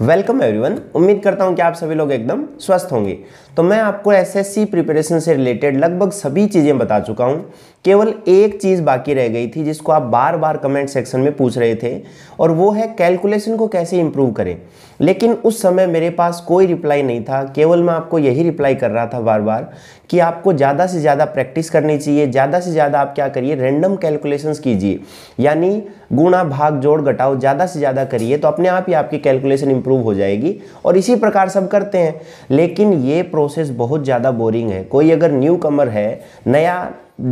welcome everyone उम्मीद करता हूं कि आप सभी लोग एकदम स्वस्थ होंगे तो मैं आपको एसएससी प्रिपरेशन से रिलेटेड लगभग सभी चीज़ें बता चुका हूं केवल एक चीज़ बाकी रह गई थी जिसको आप बार बार कमेंट सेक्शन में पूछ रहे थे और वो है कैलकुलेशन को कैसे इम्प्रूव करें लेकिन उस समय मेरे पास कोई रिप्लाई नहीं था केवल मैं आपको यही रिप्लाई कर रहा था बार बार कि आपको ज़्यादा से ज़्यादा प्रैक्टिस करनी चाहिए ज़्यादा से ज़्यादा आप क्या करिए रेंडम कैलकुलेशन कीजिए यानी गुणा भाग जोड़ घटाओ ज़्यादा से ज़्यादा करिए तो अपने आप ही आपकी कैलकुलेशन इम्प्रूव हो जाएगी और इसी प्रकार सब करते हैं लेकिन ये प्रोसेस बहुत ज़्यादा बोरिंग है कोई अगर न्यू कमर है नया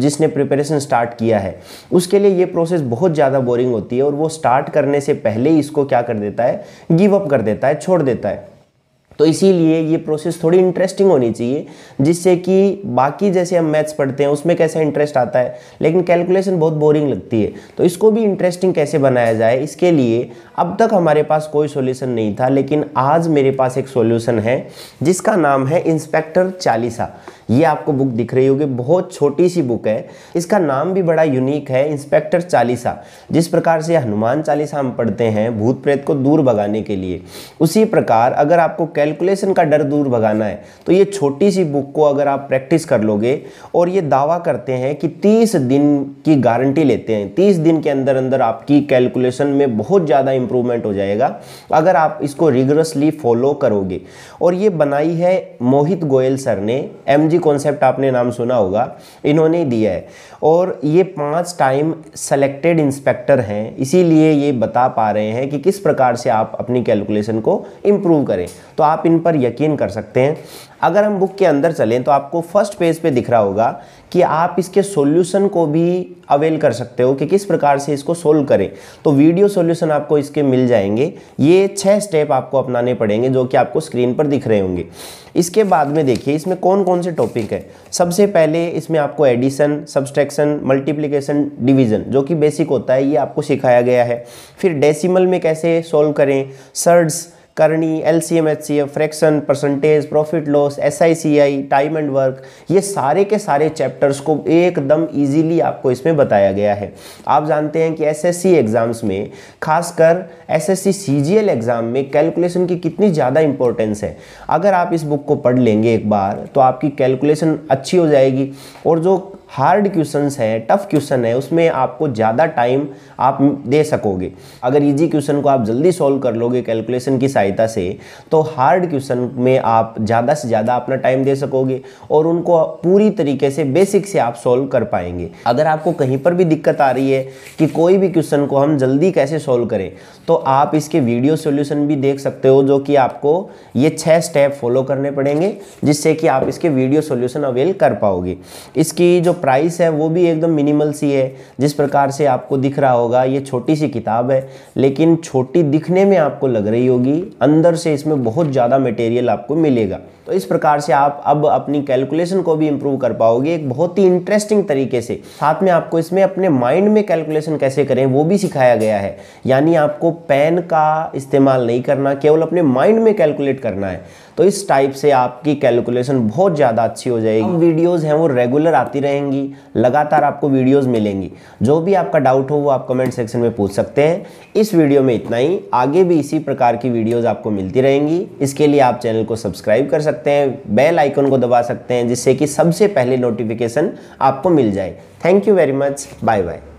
जिसने प्रिपरेशन स्टार्ट किया है उसके लिए ये प्रोसेस बहुत ज़्यादा बोरिंग होती है और वो स्टार्ट करने से पहले ही इसको क्या कर देता है गिव अप कर देता है छोड़ देता है तो इसीलिए ये प्रोसेस थोड़ी इंटरेस्टिंग होनी चाहिए जिससे कि बाकी जैसे हम मैथ्स पढ़ते हैं उसमें कैसा इंटरेस्ट आता है लेकिन कैलकुलेशन बहुत बोरिंग लगती है तो इसको भी इंटरेस्टिंग कैसे बनाया जाए इसके लिए अब तक हमारे पास कोई सॉल्यूशन नहीं था लेकिन आज मेरे पास एक सोल्यूशन है जिसका नाम है इंस्पेक्टर चालीसा ये आपको बुक दिख रही होगी बहुत छोटी सी बुक है इसका नाम भी बड़ा यूनिक है इंस्पेक्टर चालीसा जिस प्रकार से हनुमान चालीसा हम पढ़ते हैं भूत प्रेत को दूर भगाने के लिए उसी प्रकार अगर आपको कैलकुलेशन का डर दूर भगाना है तो ये छोटी सी बुक को अगर आप प्रैक्टिस कर लोगे और ये दावा करते हैं कि तीस दिन की गारंटी लेते हैं तीस दिन के अंदर अंदर आपकी कैलकुलेशन में बहुत ज़्यादा इंप्रूवमेंट हो जाएगा अगर आप इसको रिगरसली फॉलो करोगे और ये बनाई है मोहित गोयल सर ने एम एनर्जी कॉन्सेप्ट आपने नाम सुना होगा इन्होंने दिया है और ये पांच टाइम सेलेक्टेड इंस्पेक्टर हैं इसीलिए ये बता पा रहे हैं कि किस प्रकार से आप अपनी कैलकुलेशन को इम्प्रूव करें तो आप इन पर यकीन कर सकते हैं अगर हम बुक के अंदर चलें तो आपको फर्स्ट पेज पे दिख रहा होगा कि आप इसके सॉल्यूशन को भी अवेल कर सकते हो कि किस प्रकार से इसको सोल्व करें तो वीडियो सॉल्यूशन आपको इसके मिल जाएंगे ये छः स्टेप आपको अपनाने पड़ेंगे जो कि आपको स्क्रीन पर दिख रहे होंगे इसके बाद में देखिए इसमें कौन कौन से टॉपिक है सबसे पहले इसमें आपको एडिशन सब्सट्रैक्शन मल्टीप्लीकेशन डिविज़न जो कि बेसिक होता है ये आपको सिखाया गया है फिर डेसीमल में कैसे सोल्व करें सर्ड्स करनी L C M H C F fraction percentage profit loss S I C I time and work ये सारे के सारे चैप्टर्स को एकदम ईजीली आपको इसमें बताया गया है आप जानते हैं कि एस एस सी एग्ज़ाम्स में खासकर S S C C G L exam में कैलकुलेशन की कितनी ज़्यादा इंपॉर्टेंस है अगर आप इस बुक को पढ़ लेंगे एक बार तो आपकी कैलकुलेशन अच्छी हो जाएगी और जो हार्ड क्वेश्चंस हैं टफ क्वेश्चन है उसमें आपको ज़्यादा टाइम आप दे सकोगे अगर इजी क्वेश्चन को आप जल्दी सॉल्व कर लोगे कैलकुलेशन की सहायता से तो हार्ड क्वेश्चन में आप ज़्यादा से ज़्यादा अपना टाइम दे सकोगे और उनको पूरी तरीके से बेसिक से आप सॉल्व कर पाएंगे अगर आपको कहीं पर भी दिक्कत आ रही है कि कोई भी क्वेश्चन को हम जल्दी कैसे सॉल्व करें तो आप इसके वीडियो सोल्यूशन भी देख सकते हो जो कि आपको ये छः स्टेप फॉलो करने पड़ेंगे जिससे कि आप इसके वीडियो सोल्यूशन अवेल कर पाओगे इसकी जो प्राइस है वो भी एकदम मिनिमल सी है जिस प्रकार से आपको दिख रहा होगा ये छोटी सी किताब है लेकिन छोटी दिखने में आपको लग रही होगी अंदर से इसमें बहुत ज़्यादा मटेरियल आपको मिलेगा तो इस प्रकार से आप अब अपनी कैलकुलेशन को भी इम्प्रूव कर पाओगे एक बहुत ही इंटरेस्टिंग तरीके से साथ में आपको इसमें अपने माइंड में कैलकुलेशन कैसे करें वो भी सिखाया गया है यानी आपको पेन का इस्तेमाल नहीं करना केवल अपने माइंड में कैलकुलेट करना है तो इस टाइप से आपकी कैलकुलेशन बहुत ज़्यादा अच्छी हो जाएगी वीडियोस हैं वो रेगुलर आती रहेंगी लगातार आपको वीडियोस मिलेंगी जो भी आपका डाउट हो वो आप कमेंट सेक्शन में पूछ सकते हैं इस वीडियो में इतना ही आगे भी इसी प्रकार की वीडियोस आपको मिलती रहेंगी इसके लिए आप चैनल को सब्सक्राइब कर सकते हैं बेल आइकन को दबा सकते हैं जिससे कि सबसे पहले नोटिफिकेशन आपको मिल जाए thank you very much bye bye